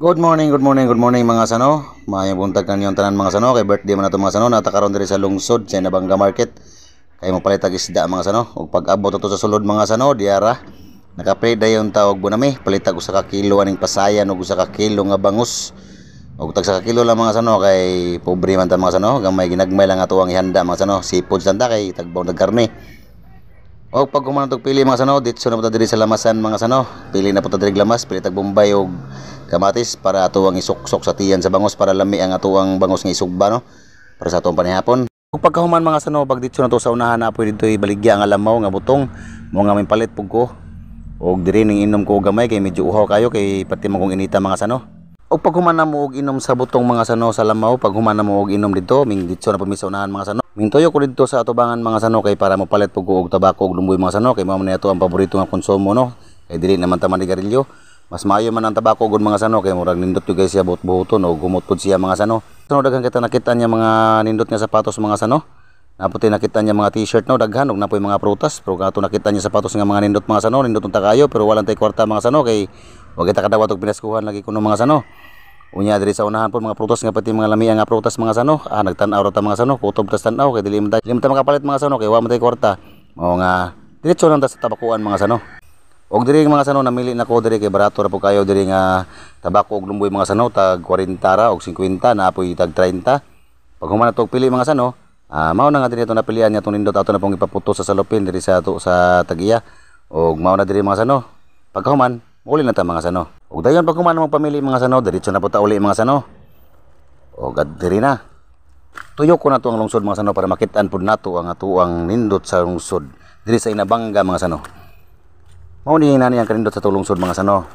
Good morning, good morning, good morning mga sano. Maayong buntag kaninyong tanan mga sano. Kay birthday man ato mga sano. Natakaroon diri sa lungsod sa Nabanga Market. Kay mapalit ag isda mga sano. Ug pag-abot ato sa sulod mga sano, diara nakapay dayon tawag bunami. Palitag usa ka kilo aning pasayan ug usa ka kilo nga bangus. Ug tag sa kilo lang mga sano kay pobre man ta mga sano. Gamay ginagmay lang ato ang ihanda mga sano. Seafood santa kay tagbaw nag karne. Og pag kumanatog pili mga sano, ditso na puta diri sa lamasan mga sano. Pili na puta diri lamas, pili tag Bombay og kamatis para ato isuksok sa tiyan sa bangos para lami ang atuang ang bangos nga isugba no para sa atuang panihapon kung pagkahuman mga sano pag dito na to sa unahan na pwede dito ibaligya ang alamaw nga butong mo nga may palit pugko ko og diri ning inom ko gamay kay medyo uhaw kayo kay pati man kong inita mga sano og pag human na mo og inom sa butong mga sano sa lamaw pag human na mo og inom dito ming dito na pamisa unahan mga sano ming toyo ko dito sa atubangan mga sano kay para mo palit pug ko og tabako og lumboy mga sano kay mao na ato ang paborito nga konsumo no kay dili naman ta manigarilyo mas maayo man ang tabako gun mga sano kay murag nindot yo guys siya buot buhuton o gumot siya mga sano. Sano daghan kita nakita niya mga nindot nga sapatos mga sano. Naputi nakita niya mga t-shirt no daghan og napoy mga prutas pero kato nakita niya sapatos nga mga nindot mga sano nindot unta kayo pero walang tay kwarta mga sano kay wag kita kadawat og pinaskuhan lagi kuno mga sano. Unya diri sa unahan po mga prutas nga pati mga lamia nga prutas mga sano. Ah nagtan-aw ra ta mga sano kutob ta tan-aw kay dili man dili man makapalit mga sano kay wa man tay kwarta. Mao nga diretso lang ta sa tabakuan mga sano. Og diri mga sanaw namili na ko diri kay barato ra po kayo diri nga tabako og lumboy mga sanaw tag 40 ra og 50 na apoy tag 30. Pag human tog pili mga sanaw, uh, mao na nga diri ato napilian nga tong nindot ato na pong ipaputo sa salopin diri sa ato sa tagiya. Og mao na diri mga sanaw. Pagkahuman, muli na ta mga sanaw. Og dayon pag human mong pamili mga sanaw, diretso na po ta uli mga sanaw. Og diri na. Tuyo ko na to ang lungsod mga sanaw para makitaan pud nato ang ato ang nindot sa lungsod diri sa inabangga mga sanaw mao ni inani ang kanindot sa tulungsod mga sano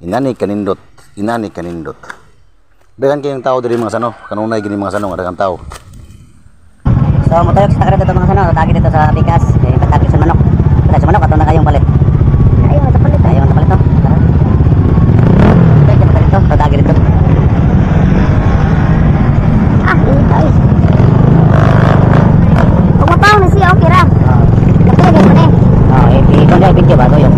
inani kanindot inani kanindot daghan kayong tao diri mga sano kanunay gini mga sano nga daghan tao so matayok sa karagatan mga sano tagi dito sa bigas eh, patagit sa manok sa manok ato na kayong balik 你要跟姐玩多久？